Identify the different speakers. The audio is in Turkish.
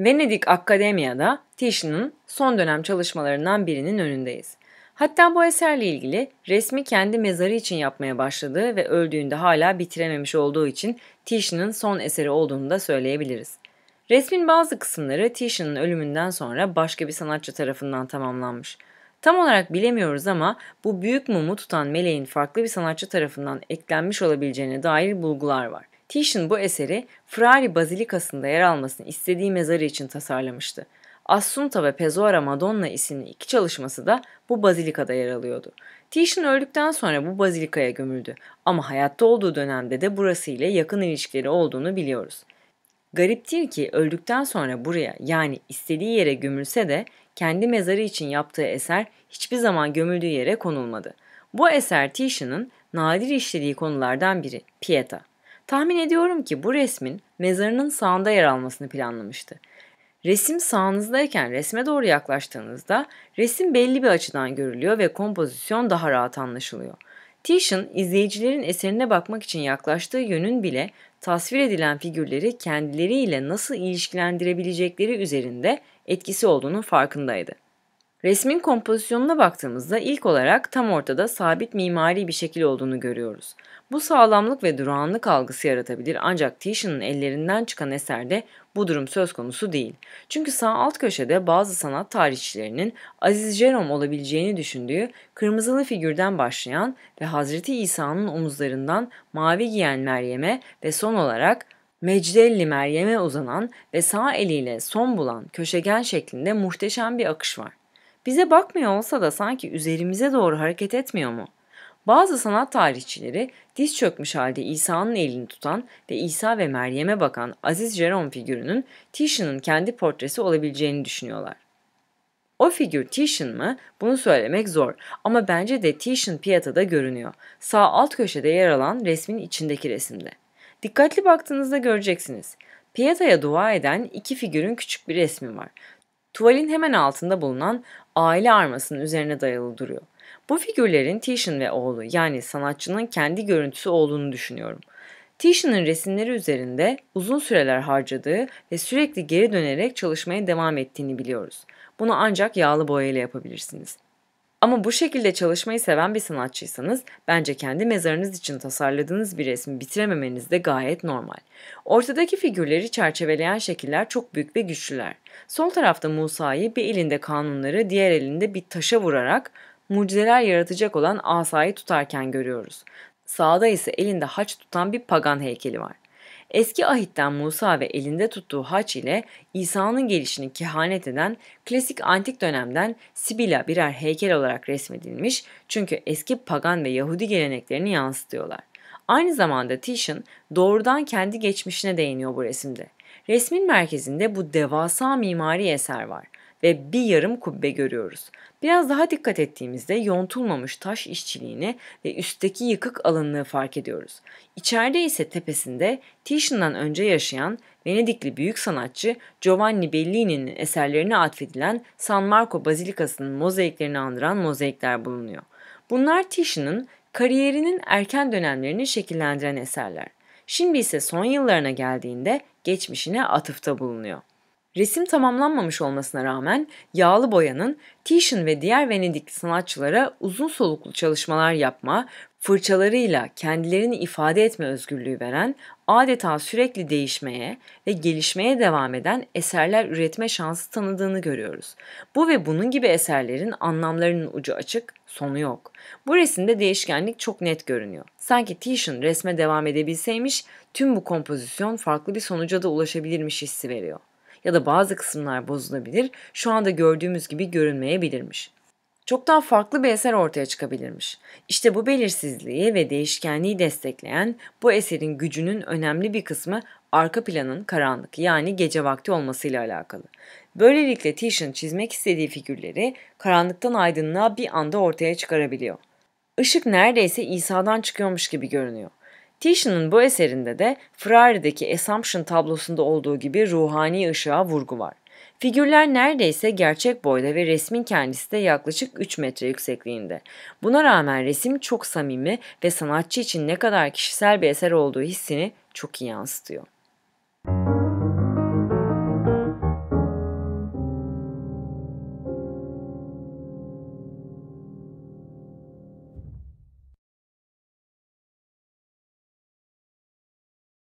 Speaker 1: Venedik Akademiya'da Titian'ın son dönem çalışmalarından birinin önündeyiz. Hatta bu eserle ilgili resmi kendi mezarı için yapmaya başladığı ve öldüğünde hala bitirememiş olduğu için Titian'ın son eseri olduğunu da söyleyebiliriz. Resmin bazı kısımları Titian'ın ölümünden sonra başka bir sanatçı tarafından tamamlanmış. Tam olarak bilemiyoruz ama bu büyük mumu tutan meleğin farklı bir sanatçı tarafından eklenmiş olabileceğine dair bulgular var. Titian bu eseri Frari Bazilikası'nda yer almasını istediği mezarı için tasarlamıştı. Assunta ve Pezuara Madonna isimli iki çalışması da bu bazilikada yer alıyordu. Titian öldükten sonra bu bazilikaya gömüldü ama hayatta olduğu dönemde de burası ile yakın ilişkileri olduğunu biliyoruz. Gariptir ki öldükten sonra buraya yani istediği yere gömülse de kendi mezarı için yaptığı eser hiçbir zaman gömüldüğü yere konulmadı. Bu eser Titian'ın nadir işlediği konulardan biri, Pieta. Tahmin ediyorum ki bu resmin mezarının sağında yer almasını planlamıştı. Resim sağınızdayken resme doğru yaklaştığınızda resim belli bir açıdan görülüyor ve kompozisyon daha rahat anlaşılıyor. Titian izleyicilerin eserine bakmak için yaklaştığı yönün bile tasvir edilen figürleri kendileriyle nasıl ilişkilendirebilecekleri üzerinde etkisi olduğunun farkındaydı. Resmin kompozisyonuna baktığımızda ilk olarak tam ortada sabit mimari bir şekil olduğunu görüyoruz. Bu sağlamlık ve durağanlık algısı yaratabilir ancak Titian'ın ellerinden çıkan eserde bu durum söz konusu değil. Çünkü sağ alt köşede bazı sanat tarihçilerinin Aziz Jerome olabileceğini düşündüğü kırmızılı figürden başlayan ve Hazreti İsa'nın omuzlarından mavi giyen Meryem'e ve son olarak Mecdelli Meryem'e uzanan ve sağ eliyle son bulan köşegen şeklinde muhteşem bir akış var. Bize bakmıyor olsa da sanki üzerimize doğru hareket etmiyor mu? Bazı sanat tarihçileri diz çökmüş halde İsa'nın elini tutan ve İsa ve Meryem'e bakan Aziz Jerome figürünün Titian'ın kendi portresi olabileceğini düşünüyorlar. O figür Titian mı? Bunu söylemek zor ama bence de Titian piyatada görünüyor. Sağ alt köşede yer alan resmin içindeki resimde. Dikkatli baktığınızda göreceksiniz. Pieta'ya dua eden iki figürün küçük bir resmi var tuvalin hemen altında bulunan aile armasının üzerine dayalı duruyor. Bu figürlerin Titian ve oğlu yani sanatçının kendi görüntüsü olduğunu düşünüyorum. Titian'ın resimleri üzerinde uzun süreler harcadığı ve sürekli geri dönerek çalışmaya devam ettiğini biliyoruz. Bunu ancak yağlı boyayla yapabilirsiniz. Ama bu şekilde çalışmayı seven bir sanatçıysanız bence kendi mezarınız için tasarladığınız bir resmi bitirememeniz de gayet normal. Ortadaki figürleri çerçeveleyen şekiller çok büyük ve güçlüler. Sol tarafta Musa'yı bir elinde kanunları diğer elinde bir taşa vurarak mucizeler yaratacak olan asayı tutarken görüyoruz. Sağda ise elinde haç tutan bir pagan heykeli var. Eski ahitten Musa ve elinde tuttuğu haç ile İsa'nın gelişini kehanet eden klasik antik dönemden Sibila birer heykel olarak resmedilmiş çünkü eski pagan ve Yahudi geleneklerini yansıtıyorlar. Aynı zamanda Titian doğrudan kendi geçmişine değiniyor bu resimde. Resmin merkezinde bu devasa mimari eser var ve bir yarım kubbe görüyoruz. Biraz daha dikkat ettiğimizde yontulmamış taş işçiliğini ve üstteki yıkık alınlığı fark ediyoruz. İçeride ise tepesinde Titian'dan önce yaşayan Venedikli büyük sanatçı Giovanni Bellini'nin eserlerine atfedilen San Marco Bazilikası'nın mozaiklerini andıran mozaikler bulunuyor. Bunlar Titian'ın kariyerinin erken dönemlerini şekillendiren eserler. Şimdi ise son yıllarına geldiğinde geçmişine atıfta bulunuyor. Resim tamamlanmamış olmasına rağmen yağlı boyanın Titian ve diğer Venedik sanatçılara uzun soluklu çalışmalar yapma, fırçalarıyla kendilerini ifade etme özgürlüğü veren, adeta sürekli değişmeye ve gelişmeye devam eden eserler üretme şansı tanıdığını görüyoruz. Bu ve bunun gibi eserlerin anlamlarının ucu açık, sonu yok. Bu resimde değişkenlik çok net görünüyor. Sanki Titian resme devam edebilseymiş, tüm bu kompozisyon farklı bir sonuca da ulaşabilirmiş hissi veriyor ya da bazı kısımlar bozulabilir, şu anda gördüğümüz gibi görünmeyebilirmiş. Çok daha farklı bir eser ortaya çıkabilirmiş. İşte bu belirsizliği ve değişkenliği destekleyen bu eserin gücünün önemli bir kısmı arka planın karanlık yani gece vakti olmasıyla alakalı. Böylelikle Titian çizmek istediği figürleri karanlıktan aydınlığa bir anda ortaya çıkarabiliyor. Işık neredeyse İsa'dan çıkıyormuş gibi görünüyor. Titian'ın bu eserinde de Ferrari'deki Assumption tablosunda olduğu gibi ruhani ışığa vurgu var. Figürler neredeyse gerçek boyda ve resmin kendisi de yaklaşık 3 metre yüksekliğinde. Buna rağmen resim çok samimi ve sanatçı için ne kadar kişisel bir eser olduğu hissini çok iyi yansıtıyor.